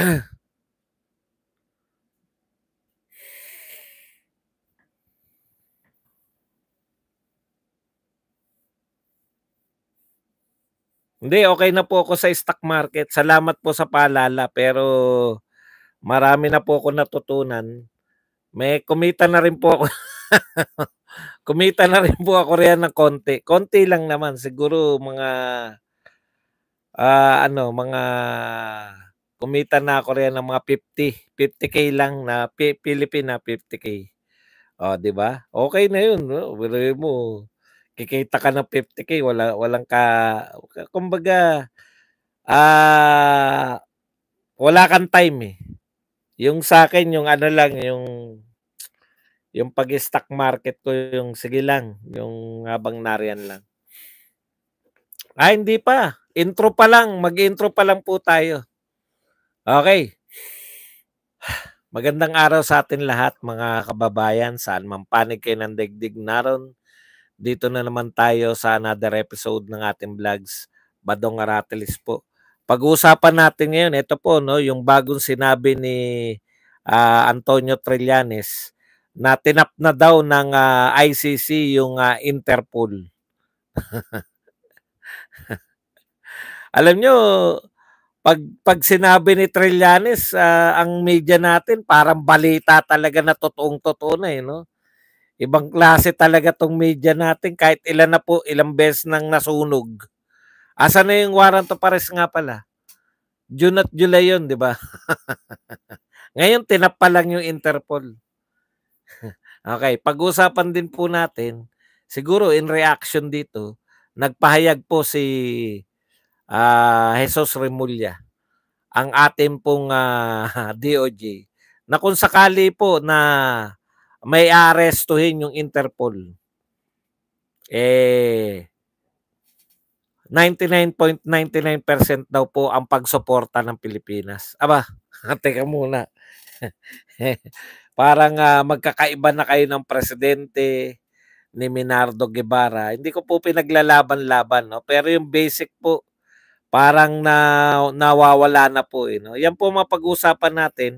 Hindi, okay na po ako sa stock market. Salamat po sa paalala pero marami na po ako natutunan. May kumita na rin po ako. kumita na rin po ako riyan ng konti. Konti lang naman siguro mga uh, ano, mga kumita na ako rin ng mga 50. 50K lang na P- Pilipina 50K. O, oh, di ba? Okay na yun. No? Biloy mo, kikita ka ng 50K. Wala, walang ka, kumbaga, ah, uh, wala kang time eh. Yung sa akin, yung ano lang, yung yung pag-stock market ko, yung sige lang, yung habang nariyan lang. Ah, hindi pa. Intro pa lang. Mag-intro pa lang po tayo. Okay. Magandang araw sa atin lahat mga kababayan. Saan man panig kayo ng digdig naroon. Dito na naman tayo sa another episode ng ating vlogs. Badong Aratelis po. Pag-uusapan natin ngayon, ito po no, yung bagong sinabi ni uh, Antonio Trillanes na tinap na daw ng uh, ah, ICC yung uh, Interpol. Alam nyo, pag pag sinabi ni Trillanes uh, ang media natin parang balita talaga na totoong totoo na eh no. Ibang klase talaga tong media natin kahit ilan na po ilang beses nang nasunog. Asa na yung warrant to pares nga pala? June at July yun, di ba? Ngayon tinap pa lang yung Interpol. okay, pag-usapan din po natin siguro in reaction dito nagpahayag po si uh, Jesus Remulla, ang ating pong uh, ah, DOJ, na kung sakali po na may arestuhin yung Interpol, eh, 99.99% daw po ang pagsuporta ng Pilipinas. Aba, teka muna. Parang uh, magkakaiba na kayo ng presidente ni Minardo Guevara. Hindi ko po pinaglalaban-laban, no? pero yung basic po parang na, nawawala na po. Eh, no? Yan po mga pag-uusapan natin.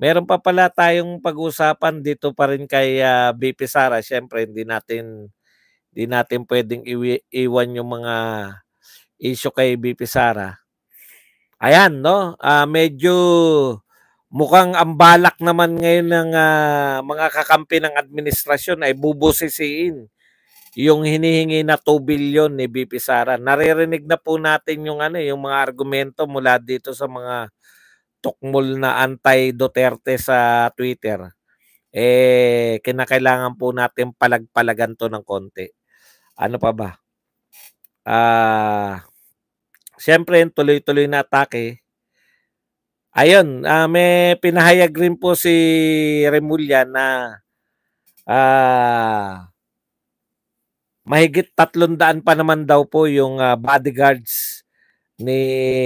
Meron pa pala tayong pag uusapan dito pa rin kay uh, ah, BP Sara. Siyempre, hindi natin hindi natin pwedeng iwi, iwan yung mga issue kay BP Sara. Ayan, no? Uh, medyo mukhang ambalak naman ngayon ng uh, mga kakampi ng administrasyon ay bubusisiin yung hinihingi na 2 billion ni BP Sara. Naririnig na po natin yung ano, yung mga argumento mula dito sa mga tukmol na anti Duterte sa Twitter. Eh kinakailangan po natin palagpalagan to ng konti. Ano pa ba? Ah uh, Siyempre, tuloy-tuloy na atake. Ayun, uh, may pinahayag rin po si Remulla na ah uh, mahigit 300 pa naman daw po yung uh, bodyguards ni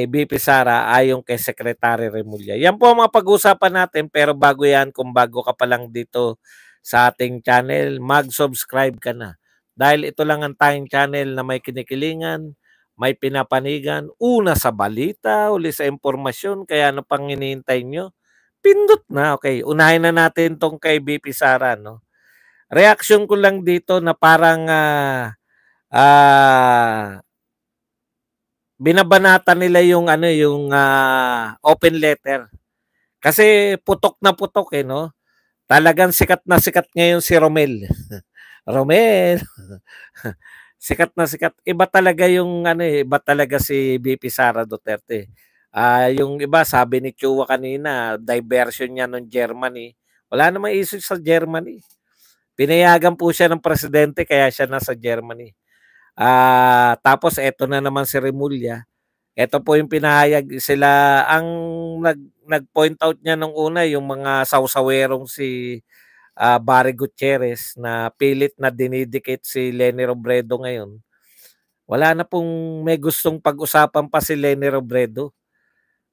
BP Sara ayong kay Secretary Remulla. Yan po ang mga pag-usapan natin pero bago yan, kung bago ka pa lang dito sa ating channel, mag-subscribe ka na. Dahil ito lang ang tayong channel na may kinikilingan, may pinapanigan, una sa balita, uli sa impormasyon, kaya ano pang hinihintay nyo? Pindot na, okay. Unahin na natin tong kay BP Sara, no? reaction ko lang dito na parang uh, uh, binabanata nila yung ano yung uh, open letter. Kasi putok na putok eh no. Talagang sikat na sikat ngayon si Romel. Romel. sikat na sikat. Iba talaga yung ano eh, iba talaga si BP Sara Duterte. Ah, uh, yung iba sabi ni Chua kanina, diversion niya ng Germany. Wala namang issue sa Germany. Pinayagan po siya ng presidente kaya siya nasa Germany. Uh, tapos eto na naman si Remulla. Ito po yung pinahayag sila ang nag nag out niya nung una yung mga sausawerong si uh, Barry Gutierrez na pilit na dinidikit si Lenny Robredo ngayon. Wala na pong may gustong pag-usapan pa si Lenny Robredo.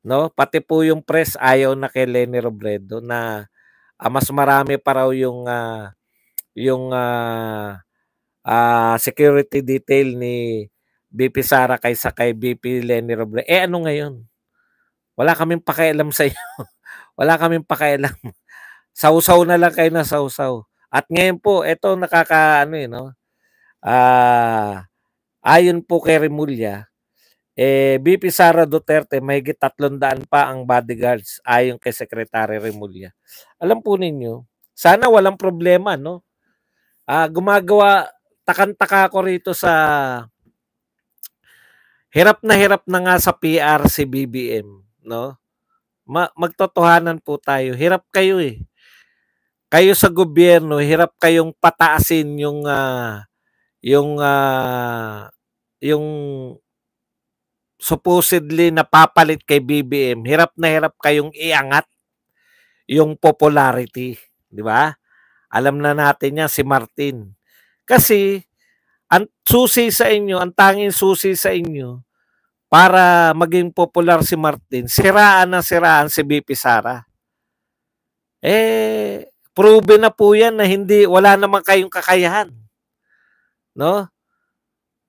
No? Pati po yung press ayaw na kay Lenny Robredo na uh, mas marami pa raw yung uh, yung uh, uh, security detail ni BP Sara kaysa kay BP Lenny Robredo. Eh ano ngayon? Wala kaming pakialam sa iyo. Wala kaming pakialam. Sausaw na lang kayo na sausaw. At ngayon po, ito nakaka ano eh, no? Ah, uh, ayon po kay Remulla, eh, BP Sara Duterte, mahigit 300 pa ang bodyguards ayon kay Secretary Remulla. Alam po ninyo, sana walang problema, no? uh, gumagawa takan-taka ko rito sa hirap na hirap na nga sa PR si BBM, no? Ma- magtotohanan po tayo. Hirap kayo eh. Kayo sa gobyerno, hirap kayong pataasin yung uh, yung uh, yung supposedly napapalit kay BBM. Hirap na hirap kayong iangat yung popularity, di ba? Alam na natin yan si Martin. Kasi ang susi sa inyo, ang tanging susi sa inyo para maging popular si Martin, siraan na siraan si BP Sara. Eh, proven na po yan na hindi, wala naman kayong kakayahan. No?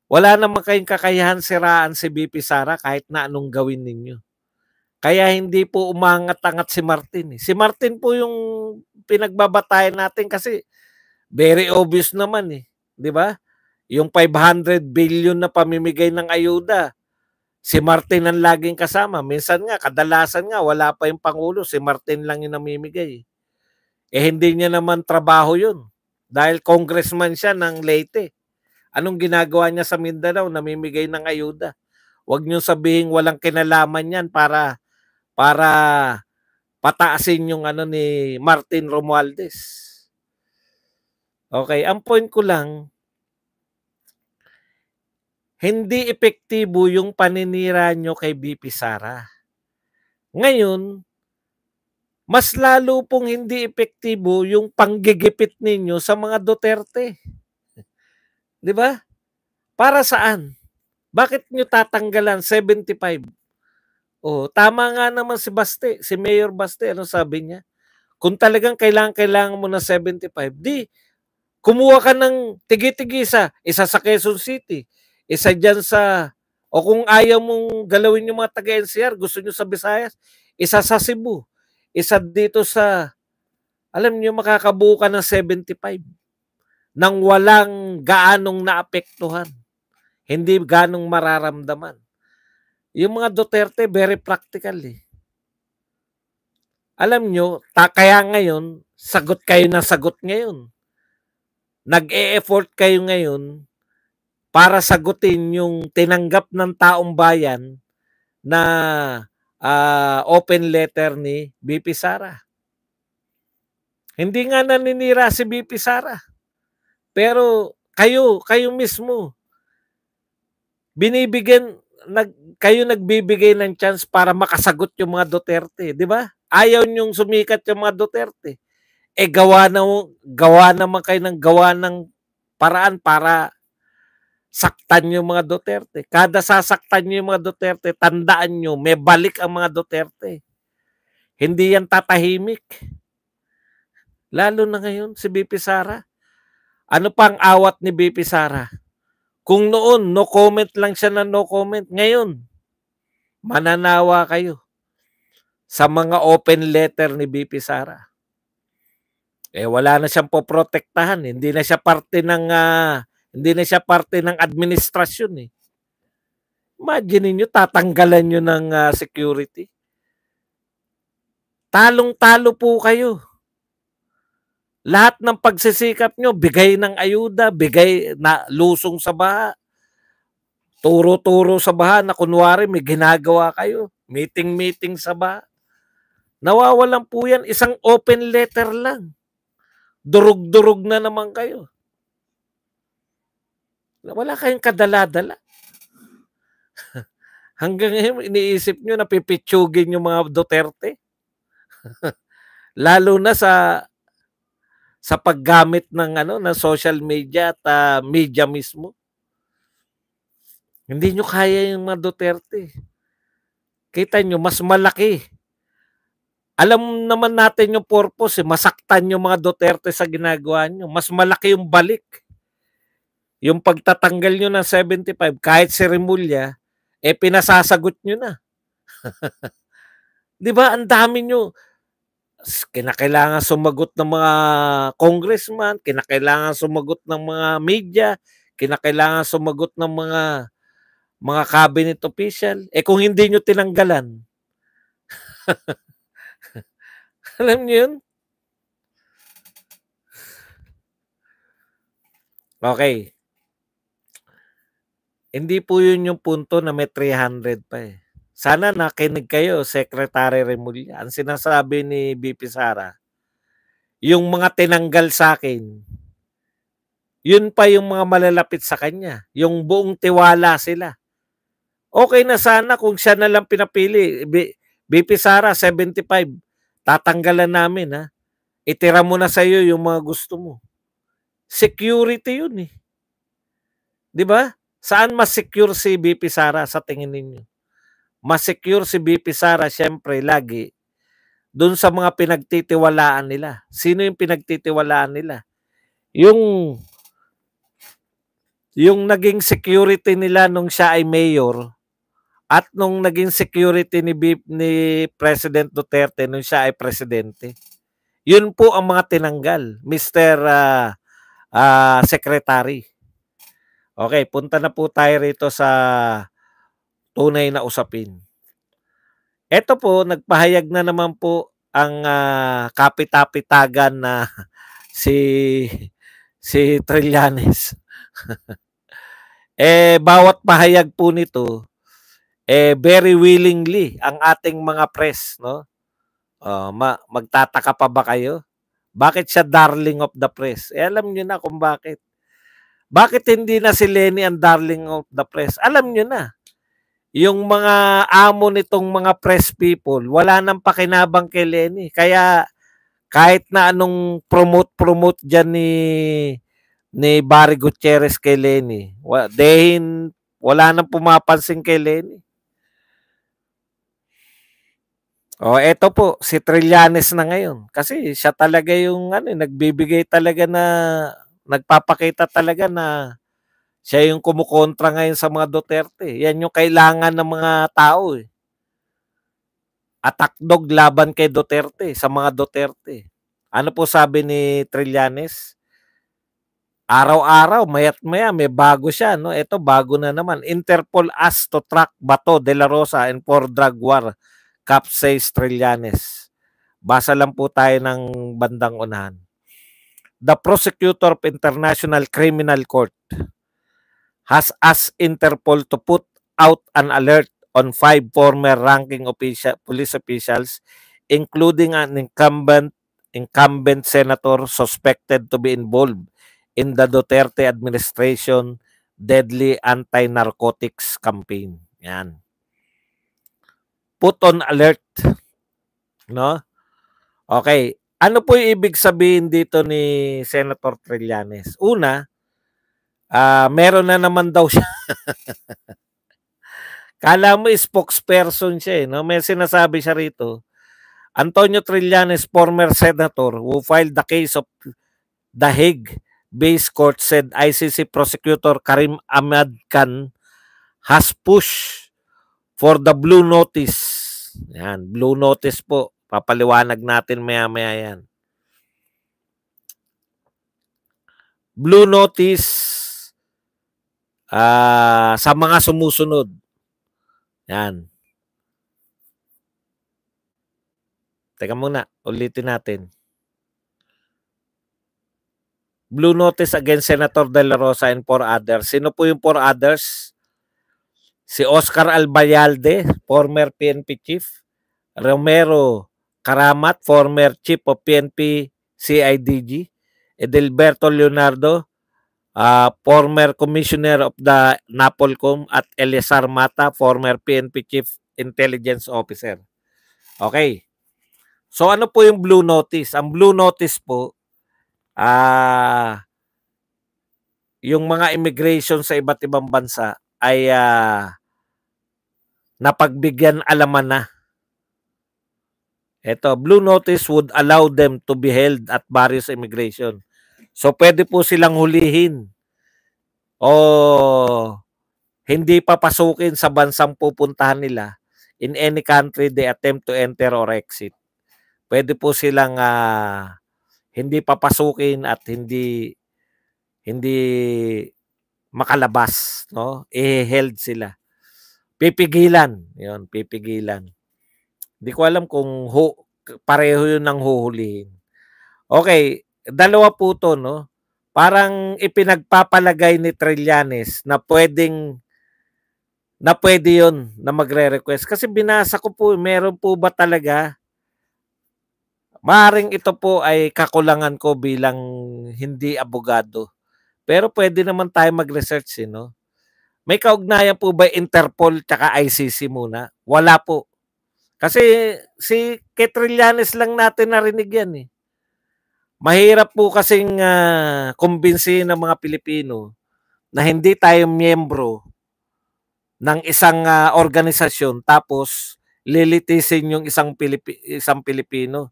Wala naman kayong kakayahan siraan si BP Sara kahit na anong gawin ninyo. Kaya hindi po umangat-angat si Martin. Eh. Si Martin po yung pinagbabatayan natin kasi very obvious naman eh. 'Di ba? Yung 500 billion na pamimigay ng ayuda, si Martin ang laging kasama. Minsan nga, kadalasan nga, wala pa yung Pangulo, si Martin lang yung namimigay. Eh hindi niya naman trabaho yun. Dahil congressman siya ng Leyte. Anong ginagawa niya sa Mindanao? Namimigay ng ayuda. Huwag niyo sabihin walang kinalaman yan para para pataasin yung ano ni Martin Romualdez. Okay, ang point ko lang hindi epektibo yung paninira nyo kay BP Sara. Ngayon, mas lalo pong hindi epektibo yung panggigipit ninyo sa mga Duterte. 'Di ba? Para saan? Bakit nyo tatanggalan 75? Oh, tama nga naman si Baste, si Mayor Baste, ano sabi niya? Kung talagang kailangan kailangan mo ng 75, di kumuha ka ng tigi-tigisa, isa sa Quezon City, isa diyan sa o kung ayaw mong galawin yung mga taga-NCR, gusto niyo sa Visayas, isa sa Cebu, isa dito sa, alam niyo makakabuo ka ng 75 nang walang gaanong naapektuhan. Hindi ganong mararamdaman. Yung mga Duterte, very practical eh. Alam nyo, ta kaya ngayon, sagot kayo na sagot ngayon. Nag-e-effort kayo ngayon para sagutin yung tinanggap ng taong bayan na uh, open letter ni BP Sara. Hindi nga naninira si BP Sara. Pero kayo, kayo mismo, binibigyan, nag kayo nagbibigay ng chance para makasagot yung mga Duterte, 'di ba? Ayaw niyong sumikat yung mga Duterte. Eh gawa na gawa naman kayo ng gawa ng paraan para saktan yung mga Duterte. Kada sasaktan niyo yung mga Duterte, tandaan niyo may balik ang mga Duterte. Hindi yan tatahimik. Lalo na ngayon si BP Sara. Ano pang awat ni BP Sara? Kung noon, no comment lang siya na no comment. Ngayon, mananawa kayo sa mga open letter ni BP Sara. Eh wala na siyang poprotektahan, hindi na siya parte ng uh, hindi na siya parte ng administrasyon eh. Imagine niyo tatanggalan niyo ng uh, security. Talong-talo po kayo. Lahat ng pagsisikap nyo, bigay ng ayuda, bigay na lusong sa baha, turo-turo sa baha na kunwari may ginagawa kayo, meeting-meeting sa baha. Nawawalan po yan, isang open letter lang. Durug-durug na naman kayo. Wala kayong kadala-dala. Hanggang ngayon, iniisip nyo, napipitsugin yung mga Duterte. Lalo na sa sa paggamit ng ano ng social media at uh, media mismo. Hindi nyo kaya yung mga Duterte. Kita nyo, mas malaki. Alam naman natin yung purpose. Eh. Masaktan yung mga Duterte sa ginagawa nyo. Mas malaki yung balik. Yung pagtatanggal nyo ng 75, kahit si Remulla, eh pinasasagot nyo na. Di ba? Ang dami nyo kinakailangan sumagot ng mga congressman, kinakailangan sumagot ng mga media, kinakailangan sumagot ng mga mga cabinet official. Eh kung hindi nyo tinanggalan, alam nyo yun? Okay. Hindi po yun yung punto na may 300 pa eh. Sana nakinig kayo, Secretary Remulla. Ang sinasabi ni BP Sara, yung mga tinanggal sa akin, yun pa yung mga malalapit sa kanya. Yung buong tiwala sila. Okay na sana kung siya na lang pinapili. B- BP Sara, 75. Tatanggalan namin, ha? Itira mo na sa iyo yung mga gusto mo. Security yun, eh. 'di ba? Saan mas secure si BP Sara sa tingin ninyo? mas secure si BP Sara syempre lagi doon sa mga pinagtitiwalaan nila. Sino yung pinagtitiwalaan nila? Yung yung naging security nila nung siya ay mayor at nung naging security ni BP, ni President Duterte nung siya ay presidente. Yun po ang mga tinanggal, Mr. Uh, ah, uh, ah, Secretary. Okay, punta na po tayo rito sa tunay na usapin. Ito po, nagpahayag na naman po ang uh, ah, kapitapitagan na si si Trillanes. eh bawat pahayag po nito eh very willingly ang ating mga press, no? Uh, ma- magtataka pa ba kayo? Bakit siya darling of the press? Eh, alam niyo na kung bakit. Bakit hindi na si Lenny ang darling of the press? Alam niyo na yung mga amo nitong mga press people, wala nang pakinabang kay Lenny. Kaya kahit na anong promote-promote diyan ni ni Barry Gutierrez kay Lenny, wa, dehin wala nang pumapansin kay Lenny. Oh, eto po si Trillanes na ngayon kasi siya talaga yung ano, nagbibigay talaga na nagpapakita talaga na siya yung kumukontra ngayon sa mga Duterte. Yan yung kailangan ng mga tao. Eh. Attack dog laban kay Duterte, sa mga Duterte. Ano po sabi ni Trillanes? Araw-araw, mayat maya, may bago siya. No? Ito, bago na naman. Interpol asked to track Bato, De La Rosa, and for drug war. Capsays Trillanes. Basa lang po tayo ng bandang unahan. The Prosecutor of International Criminal Court has asked Interpol to put out an alert on five former ranking official, police officials, including an incumbent, incumbent senator suspected to be involved in the Duterte administration deadly anti-narcotics campaign. Yan. Put on alert. No? Okay. Ano po yung ibig sabihin dito ni Senator Trillanes? Una, Uh, meron na naman daw siya. Kala mo eh, spokesperson siya eh. No? May sinasabi siya rito. Antonio Trillanes, former senator who filed the case of the Hague base court said ICC prosecutor Karim Ahmad Khan has pushed for the blue notice. Yan, blue notice po. Papaliwanag natin maya-maya yan. Blue notice uh, sa mga sumusunod. Yan. Teka muna, ulitin natin. Blue notice against Senator De La Rosa and four others. Sino po yung four others? Si Oscar Albayalde, former PNP chief. Romero Karamat, former chief of PNP CIDG. Edelberto Leonardo, uh, former commissioner of the NAPOLCOM at Eleazar Mata, former PNP Chief Intelligence Officer. Okay. So ano po yung blue notice? Ang blue notice po ah uh, yung mga immigration sa iba't ibang bansa ay uh, napagbigyan alaman na. Ito, blue notice would allow them to be held at various immigration So pwede po silang hulihin o hindi papasukin sa bansang pupuntahan nila in any country they attempt to enter or exit. Pwede po silang uh, hindi papasukin at hindi hindi makalabas, no? I-held sila. Pipigilan, 'yon, pipigilan. Hindi ko alam kung hu, pareho 'yun ng huhulihin. Okay, dalawa po to, no? Parang ipinagpapalagay ni Trillanes na pwedeng na pwede yon na magre-request. Kasi binasa ko po, meron po ba talaga? Maring ito po ay kakulangan ko bilang hindi abogado. Pero pwede naman tayo mag-research, eh, no? May kaugnayan po ba Interpol tsaka ICC muna? Wala po. Kasi si Ketrillanes lang natin narinig yan eh. Mahirap po kasing uh, kumbinsihin ng mga Pilipino na hindi tayo miyembro ng isang uh, organisasyon tapos lilitisin yung isang, Pilipi- isang Pilipino.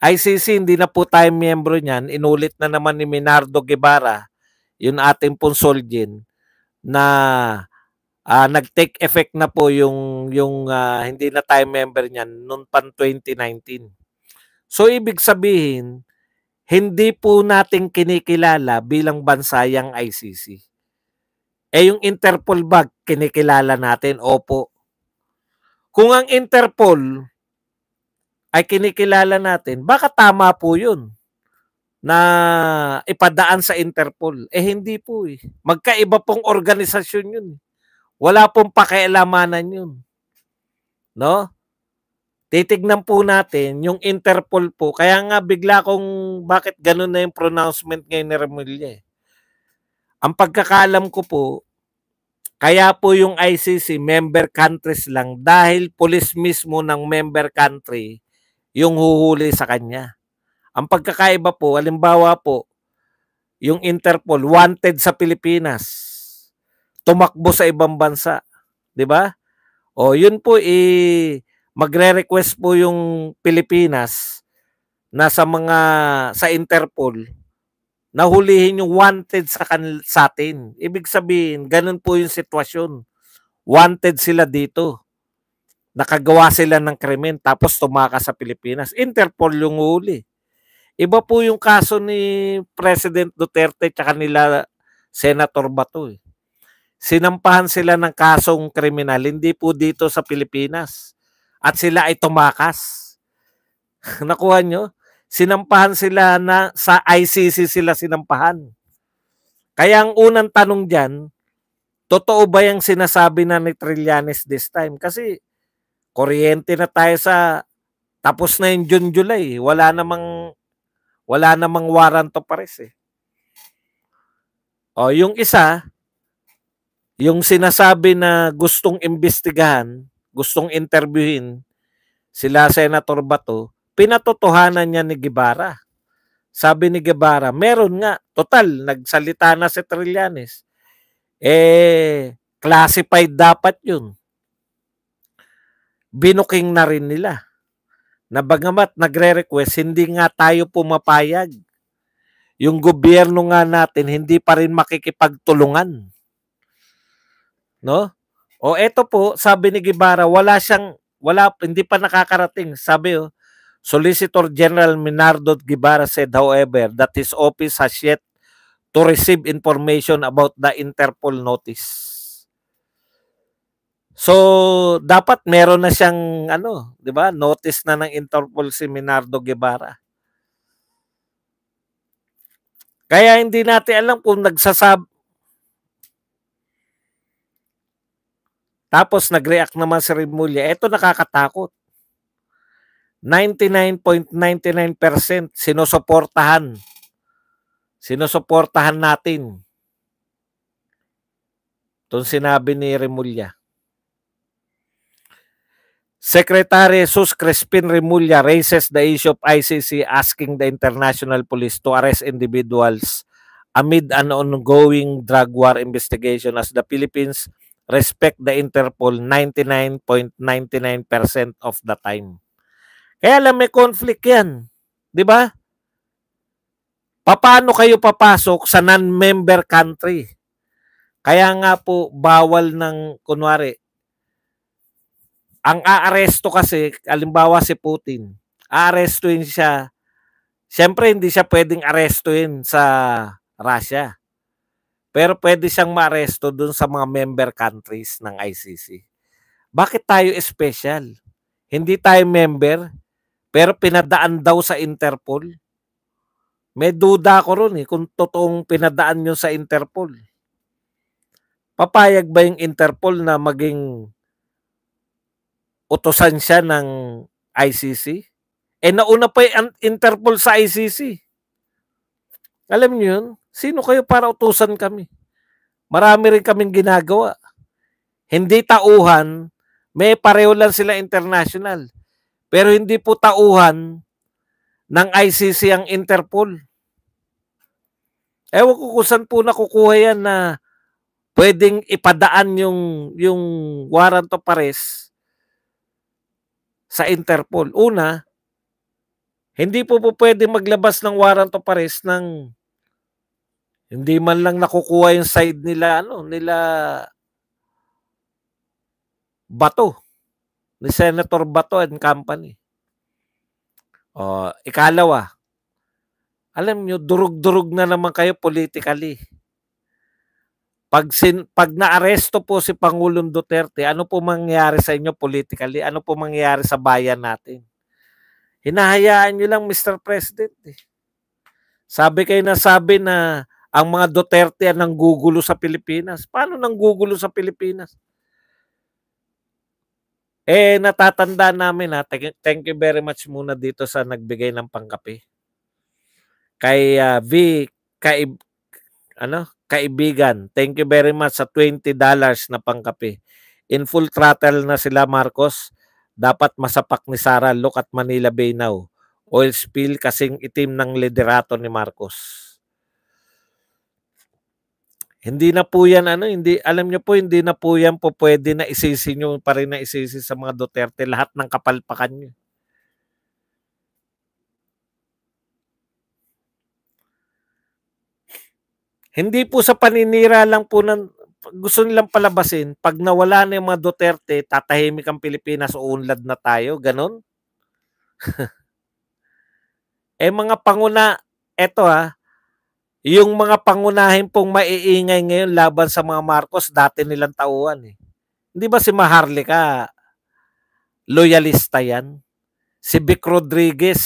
ICC, hindi na po tayo miyembro niyan. Inulit na naman ni Minardo Guevara, yung ating pong Solgen, na uh, nag-take effect na po yung, yung uh, hindi na tayo member niyan noon pan 2019. So ibig sabihin, hindi po natin kinikilala bilang bansa yung ICC. Eh yung Interpol ba kinikilala natin? Opo. Kung ang Interpol ay kinikilala natin, baka tama po yun na ipadaan sa Interpol. Eh hindi po eh. Magkaiba pong organisasyon yun. Eh. Wala pong pakialamanan yun. No? titignan po natin yung Interpol po. Kaya nga bigla kung bakit ganun na yung pronouncement ngayon ni Remulla. Eh. Ang pagkakalam ko po, kaya po yung ICC member countries lang dahil police mismo ng member country yung huhuli sa kanya. Ang pagkakaiba po, halimbawa po, yung Interpol wanted sa Pilipinas. Tumakbo sa ibang bansa, 'di ba? O yun po i eh, magre-request po yung Pilipinas na sa mga sa Interpol nahulihin yung wanted sa kan sa atin. Ibig sabihin, ganun po yung sitwasyon. Wanted sila dito. Nakagawa sila ng krimen tapos tumaka sa Pilipinas. Interpol yung huli. Iba po yung kaso ni President Duterte at kanila Senator Bato. Eh. Sinampahan sila ng kasong kriminal, hindi po dito sa Pilipinas at sila ay tumakas. Nakuha nyo? Sinampahan sila na sa ICC sila sinampahan. Kaya ang unang tanong dyan, totoo ba yung sinasabi na ni Trillanes this time? Kasi kuryente na tayo sa tapos na yung June, July. Wala namang wala namang waranto pares eh. O, yung isa, yung sinasabi na gustong imbestigahan, gustong interviewin sila Senator Bato, pinatotohanan niya ni Guevara. Sabi ni Guevara, meron nga, total, nagsalita na si Trillanes. Eh, classified dapat yun. Binuking na rin nila. Na bagamat nagre-request, hindi nga tayo pumapayag. Yung gobyerno nga natin, hindi pa rin makikipagtulungan. No? O eto po, sabi ni Guevara, wala siyang, wala, hindi pa nakakarating. Sabi oh, Solicitor General Minardo Guevara said, however, that his office has yet to receive information about the Interpol notice. So, dapat meron na siyang, ano, di ba, notice na ng Interpol si Minardo Guevara. Kaya hindi natin alam kung nagsasab Tapos nag-react naman si Rimulya. Ito nakakatakot. 99.99% sinusuportahan. Sinusuportahan natin. Itong sinabi ni Remulla. Secretary Jesus Crespin Remulla raises the issue of ICC asking the international police to arrest individuals amid an ongoing drug war investigation as the Philippines respect the Interpol 99.99% of the time. Kaya lang may conflict yan. Di ba? Paano kayo papasok sa non-member country? Kaya nga po, bawal ng, kunwari, ang aaresto kasi, alimbawa si Putin, aarestuin siya, siyempre hindi siya pwedeng arestuin sa Russia. Pero pwede siyang maresto dun sa mga member countries ng ICC. Bakit tayo special? Hindi tayo member, pero pinadaan daw sa Interpol. May duda ko ron eh kung totoong pinadaan nyo sa Interpol. Papayag ba yung Interpol na maging utosan siya ng ICC? Eh nauna pa yung Interpol sa ICC. Alam niyo yun? Sino kayo para utusan kami? Marami rin kaming ginagawa. Hindi tauhan, may pareho lang sila international. Pero hindi po tauhan ng ICC ang Interpol. Ewan ko kung saan po nakukuha yan na pwedeng ipadaan yung, yung warrant of arrest sa Interpol. Una, hindi po po pwedeng maglabas ng warrant of arrest ng hindi man lang nakukuha yung side nila ano, nila Bato. Ni Senator Bato and Company. O, ikalawa. Alam nyo, durug-durug na naman kayo politically. Pag, sin, pag naaresto po si Pangulong Duterte, ano po mangyayari sa inyo politically? Ano po mangyayari sa bayan natin? Hinahayaan nyo lang, Mr. President. Eh. Sabi kayo na sabi na ang mga Duterte ang nanggugulo sa Pilipinas. Paano nanggugulo sa Pilipinas? Eh, natatanda namin ha. Thank you very much muna dito sa nagbigay ng pangkape. Kay uh, V, kaib, ano, kaibigan, thank you very much sa $20 na pangkape. In full throttle na sila, Marcos. Dapat masapak ni Sara, look at Manila Bay now. Oil spill kasing itim ng liderato ni Marcos. Hindi na po yan, ano, hindi, alam nyo po, hindi na po yan po pwede na isisi nyo pa rin na isisi sa mga Duterte lahat ng kapalpakan nyo. Hindi po sa paninira lang po ng, gusto nilang palabasin, pag nawala na yung mga Duterte, tatahimik ang Pilipinas, uunlad na tayo, ganun? eh mga panguna, eto ha, yung mga pangunahin pong maiingay ngayon laban sa mga Marcos, dati nilang tauhan eh. Hindi ba si Maharlika loyalista yan? Si Vic Rodriguez,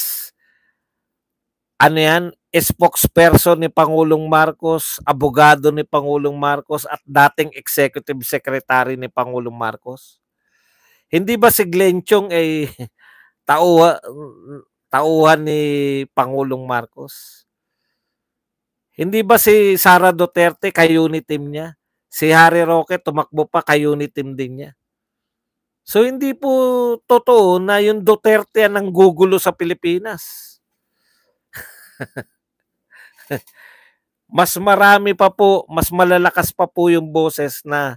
ano yan, spokesperson ni Pangulong Marcos, abogado ni Pangulong Marcos at dating executive secretary ni Pangulong Marcos. Hindi ba si Glenn Chong ay eh, tauha, tauhan ni Pangulong Marcos? Hindi ba si Sara Duterte kayuni team niya? Si Harry Roque tumakbo pa kayuni team din niya. So hindi po totoo na yung Duterte ang gugulo sa Pilipinas. mas marami pa po, mas malalakas pa po yung boses na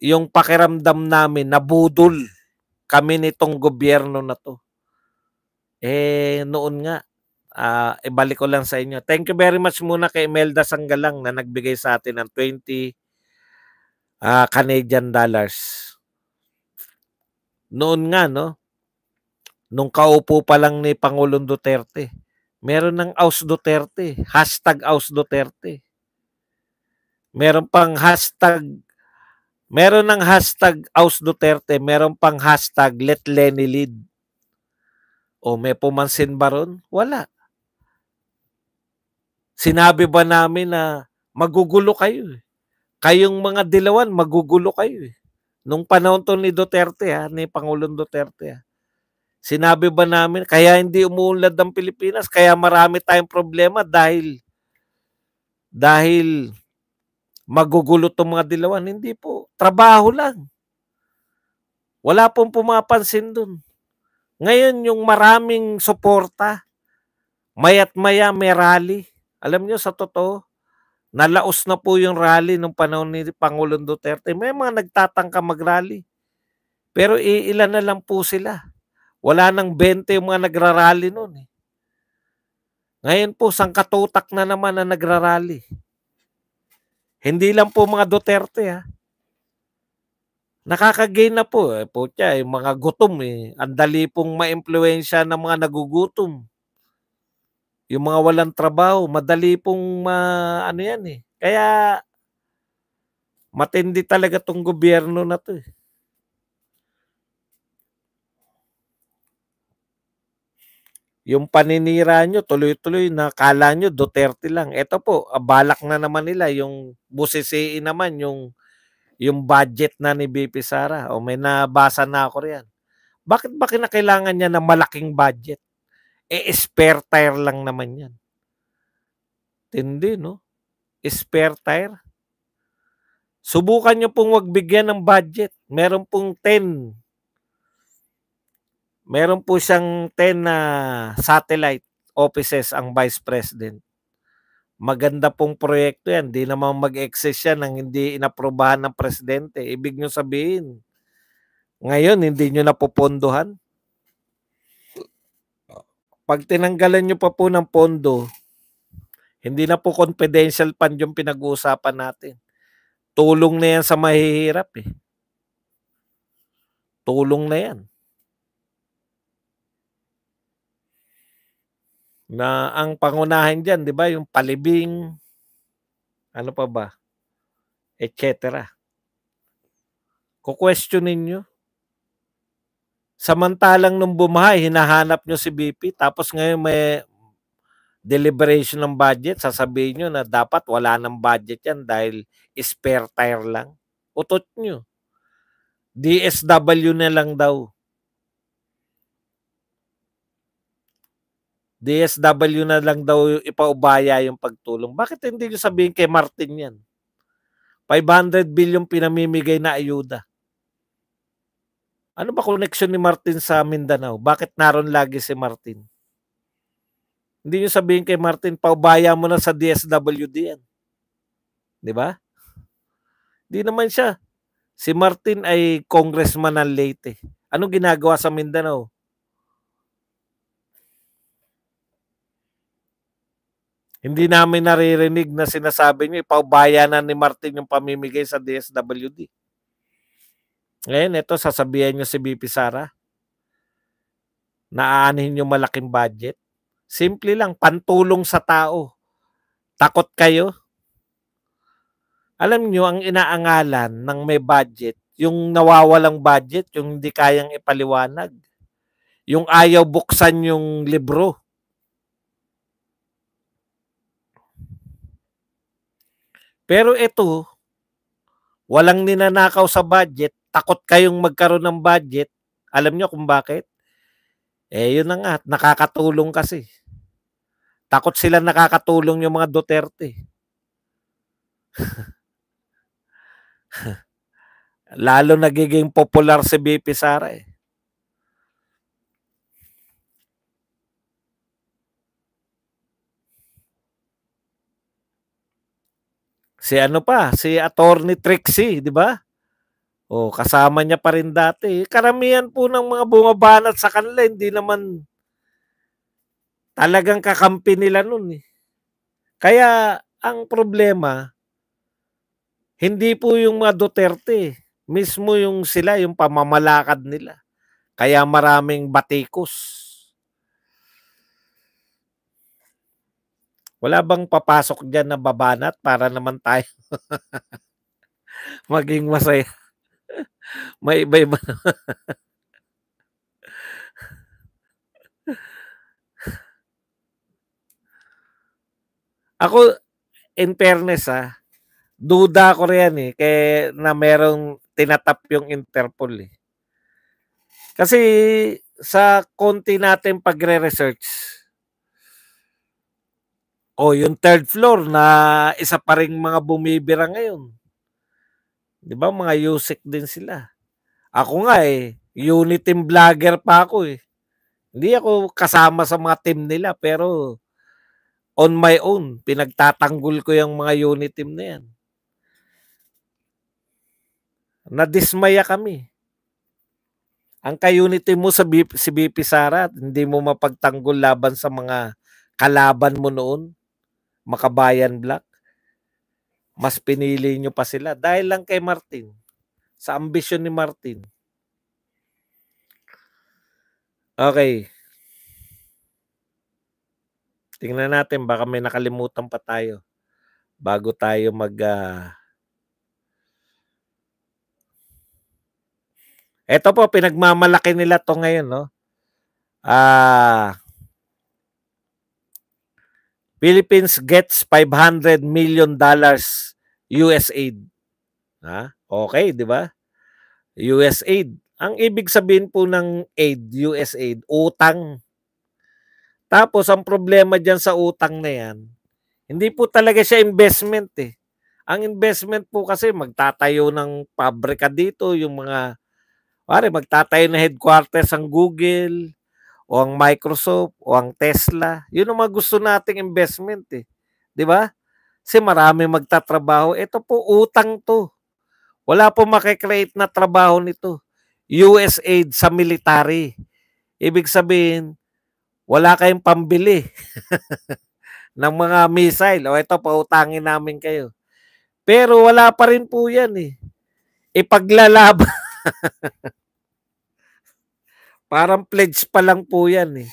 yung pakiramdam namin nabudol kami nitong gobyerno na to. Eh noon nga uh, ibalik ko lang sa inyo. Thank you very much muna kay Imelda Sanggalang na nagbigay sa atin ng 20 uh, ah, Canadian dollars. Noon nga, no? Nung kaupo pa lang ni Pangulong Duterte, meron ng Aus Duterte, hashtag Aus Duterte. Meron pang hashtag Meron ng hashtag Aus Duterte, meron pang hashtag Let Lenny Lead. O may pumansin ba ron? Wala. Sinabi ba namin na magugulo kayo? Eh. Kayong mga dilawan, magugulo kayo. Eh. Nung panahon to ni Duterte, ha, ah, ni Pangulong Duterte. Ha. Ah. Sinabi ba namin, kaya hindi umuunlad ang Pilipinas, kaya marami tayong problema dahil dahil magugulo tong mga dilawan. Hindi po. Trabaho lang. Wala pong pumapansin dun. Ngayon, yung maraming suporta, mayat maya may rally, alam niyo sa totoo, nalaos na po yung rally nung panahon ni Pangulong Duterte. May mga nagtatangka mag-rally. Pero iilan na lang po sila. Wala nang 20 yung mga nagrarally noon. Eh. Ngayon po, sangkatutak na naman na nagrarally. Hindi lang po mga Duterte ha. Ah. Nakakagain na po. Eh, po tiya, yung mga gutom eh. Andali pong maimpluensya ng mga nagugutom. Yung mga walang trabaho, madali pong ma, ano yan eh. Kaya matindi talaga tong gobyerno na to eh. Yung paninira nyo, tuloy-tuloy, nakala nyo, Duterte lang. Ito po, ah, balak na naman nila, yung busisiin naman, yung, yung budget na ni BP Sara. O may nabasa na ako riyan. Bakit ba kinakailangan niya ng malaking budget? Eh, spare tire lang naman yan. Tindi, no? Spare tire. Subukan nyo pong wag bigyan ng budget. Meron pong 10. Meron po siyang 10 na satellite offices ang Vice President. Maganda pong proyekto yan. Hindi naman mag-exist yan nang hindi inaprobahan ng presidente. Ibig nyo sabihin, ngayon hindi nyo napupondohan pag tinanggalan nyo pa po ng pondo, hindi na po confidential fund yung pinag-uusapan natin. Tulong na yan sa mahihirap eh. Tulong na yan. Na ang pangunahin dyan, di ba? Yung palibing, ano pa ba? Etc. Kukwestiyonin nyo. Samantalang nung bumahay, hinahanap nyo si BP. Tapos ngayon may deliberation ng budget. Sasabihin nyo na dapat wala ng budget yan dahil spare tire lang. Utot nyo. DSW na lang daw. DSW na lang daw ipaubaya yung pagtulong. Bakit hindi nyo sabihin kay Martin yan? 500 billion pinamimigay na ayuda. Ano ba connection ni Martin sa Mindanao? Bakit naroon lagi si Martin? Hindi nyo sabihin kay Martin, paubaya mo na sa DSWD yan. Di ba? Di naman siya. Si Martin ay congressman ng Leyte. Anong ginagawa sa Mindanao? Hindi namin naririnig na sinasabi niyo ipaubaya na ni Martin yung pamimigay sa DSWD. Ngayon, ito sasabihin nyo si BP Sara. Naaanin yung malaking budget. Simple lang, pantulong sa tao. Takot kayo. Alam nyo, ang inaangalan ng may budget, yung nawawalang budget, yung hindi kayang ipaliwanag, yung ayaw buksan yung libro. Pero ito, walang ninanakaw sa budget, takot kayong magkaroon ng budget. Alam nyo kung bakit? Eh, yun na nga, nakakatulong kasi. Takot sila nakakatulong yung mga Duterte. Lalo nagiging popular si BP Sara eh. Si ano pa, si Attorney Trixie, di ba? O, kasama niya pa rin dati. Karamihan po ng mga bumabanat sa kanila, hindi naman talagang kakampi nila nun eh. Kaya, ang problema, hindi po yung mga Duterte, mismo yung sila, yung pamamalakad nila. Kaya maraming batikos. Wala bang papasok dyan na babanat para naman tayo maging masaya? May iba-iba. Ako, in fairness ah, duda ko rin yan eh, kay na merong tinatap yung Interpol eh. Kasi sa konti natin pagre-research, o yung third floor na isa pa ring mga bumibira ngayon. 'Di ba? Mga Yusik din sila. Ako nga eh, unit team vlogger pa ako eh. Hindi ako kasama sa mga team nila pero on my own, pinagtatanggol ko yung mga unit team na yan. Nadismaya kami. Ang ka-unity mo sa BP, si BP Sara, hindi mo mapagtanggol laban sa mga kalaban mo noon. Makabayan Black. Mas pinili nyo pa sila dahil lang kay Martin. Sa ambisyon ni Martin. Okay. Tingnan natin, baka may nakalimutan pa tayo bago tayo mag... Uh... Ah, Ito po, pinagmamalaki nila to ngayon, no? Ah... Uh, Philippines gets 500 million dollars US aid. Ha? Okay, di ba? US aid. Ang ibig sabihin po ng aid, US aid, utang. Tapos ang problema diyan sa utang na 'yan, hindi po talaga siya investment eh. Ang investment po kasi magtatayo ng pabrika dito, yung mga pare magtatayo ng headquarters ang Google, o ang Microsoft o ang Tesla. Yun ang mga gusto nating investment eh. 'Di ba? Kasi marami magtatrabaho. Ito po utang to. Wala po makikreate na trabaho nito. US aid sa military. Ibig sabihin, wala kayong pambili ng mga missile. O ito, pautangin namin kayo. Pero wala pa rin po yan eh. Ipaglalaban. Parang pledge pa lang po yan eh.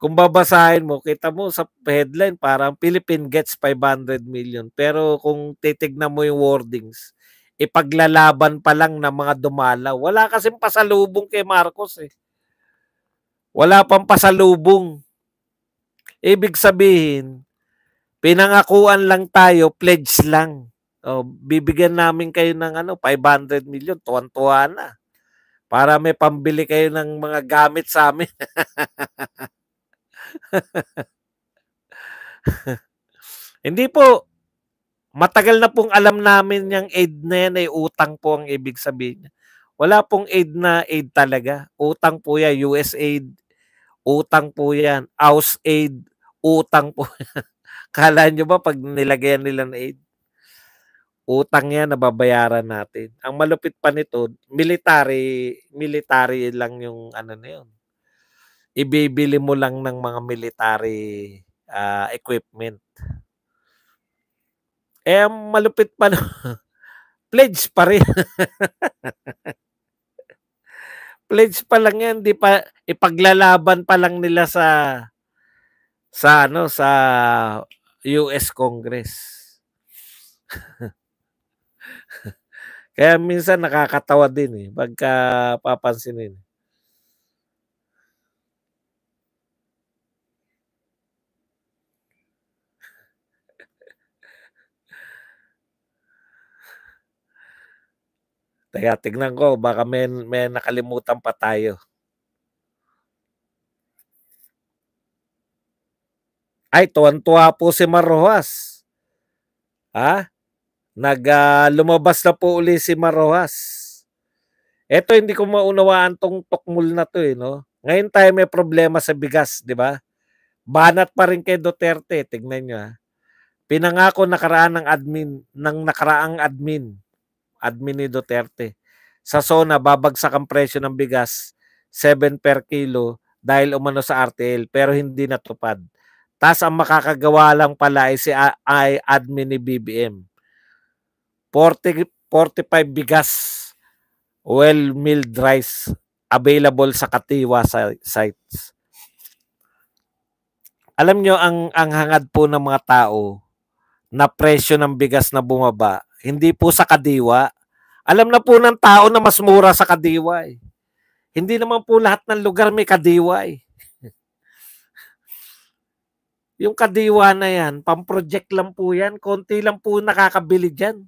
Kung babasahin mo, kita mo sa headline, parang Philippine gets 500 million. Pero kung titignan mo yung wordings, ipaglalaban pa lang ng mga dumalaw. Wala kasing pasalubong kay Marcos eh. Wala pang pasalubong. Ibig sabihin, pinangakuan lang tayo, pledge lang. O, bibigyan namin kayo ng ano, 500 million, tuwan-tuwa na para may pambili kayo ng mga gamit sa amin. Hindi po. Matagal na pong alam namin yung aid na yan ay eh, utang po ang ibig sabihin. Wala pong aid na aid talaga. Utang po yan, US aid. Utang po yan, house aid. Utang po yan. Kala nyo ba pag nilagayan nila ng aid? Utang yan, nababayaran natin. Ang malupit pa nito, military, military lang yung ano na yun. Ibibili mo lang ng mga military uh, equipment. Eh, malupit pa no, pledge pa rin. pledge pa lang yan, di pa ipaglalaban pa lang nila sa sa ano sa US Congress. Kaya minsan nakakatawa din eh, pagka papansinin. Eh. Teka, tignan ko, baka may, may nakalimutan pa tayo. Ay, tuwan-tuwa po si Marrojas. Ha? naglumabas ah, uh, na po uli si Marojas. Ito hindi ko maunawaan tong tokmul na to eh, no? Ngayon tayo may problema sa bigas, di ba? Banat pa rin kay Duterte, tingnan niyo ha. Ah. Pinangako nakaraan ng admin, ng nakaraang admin, admin ni Duterte. Sa SONA, babagsak ang presyo ng bigas, 7 per kilo, dahil umano sa RTL, pero hindi natupad. Tas ang makakagawa lang pala ay si ay admin ni BBM. 40, 45 bigas well-milled rice available sa Katiwa sites. Alam nyo, ang, ang hangad po ng mga tao na presyo ng bigas na bumaba, hindi po sa Kadiwa. Alam na po ng tao na mas mura sa Kadiwa. Eh. Hindi naman po lahat ng lugar may Kadiwa. Eh. Yung Kadiwa na yan, pang-project lang po yan, konti lang po nakakabili dyan.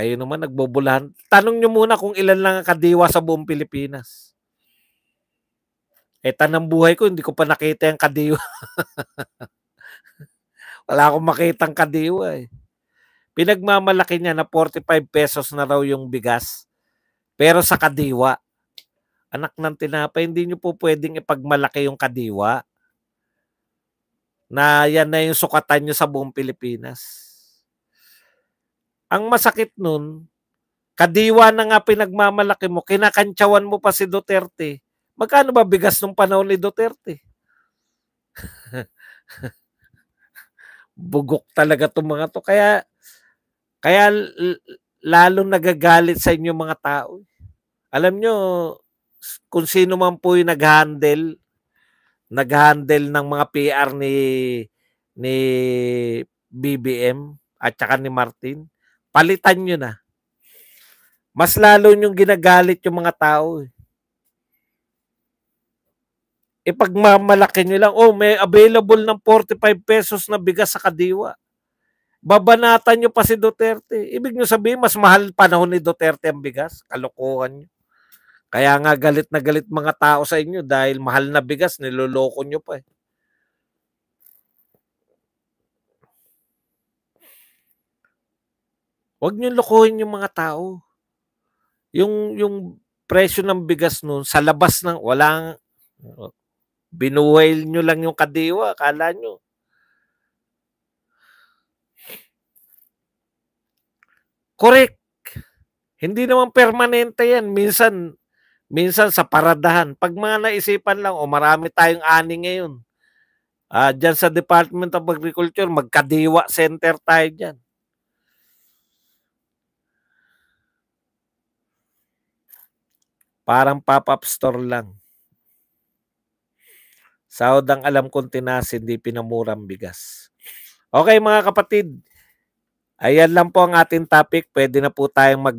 Kayo naman nagbobulahan. Tanong nyo muna kung ilan lang ang kadiwa sa buong Pilipinas. Eh, tanang buhay ko, hindi ko pa nakita yung kadiwa. Wala akong makitang kadiwa eh. Pinagmamalaki niya na 45 pesos na raw yung bigas. Pero sa kadiwa, anak ng tinapa, hindi nyo po pwedeng ipagmalaki yung kadiwa. Na yan na yung sukatan nyo sa buong Pilipinas. Ang masakit nun, kadiwa na nga pinagmamalaki mo, kinakantsawan mo pa si Duterte. Magkano ba bigas nung panahon ni Duterte? Bugok talaga itong mga to. Kaya, kaya lalo nagagalit sa inyo mga tao. Alam nyo, kung sino man po yung nag-handle, nag-handle ng mga PR ni ni BBM at saka ni Martin, Palitan nyo na. Mas lalo nyong ginagalit yung mga tao. Eh. E pagmamalaki nyo lang, oh, may available ng 45 pesos na bigas sa kadiwa. Babanatan nyo pa si Duterte. Ibig nyo sabihin, mas mahal panahon ni Duterte ang bigas. Kalokohan nyo. Kaya nga galit na galit mga tao sa inyo dahil mahal na bigas, niloloko nyo pa eh. Huwag niyo lokohin yung mga tao. Yung yung presyo ng bigas noon sa labas ng walang binuhay niyo lang yung kadiwa, akala niyo. Correct. Hindi naman permanente yan. Minsan, minsan sa paradahan. Pag mga naisipan lang, o oh, marami tayong ani ngayon. Uh, ah, diyan sa Department of Agriculture, magkadiwa center tayo diyan. Parang pop-up store lang. Sahod ang alam kong tinas, hindi pinamurang bigas. Okay mga kapatid, ayan lang po ang ating topic. Pwede na po tayong mag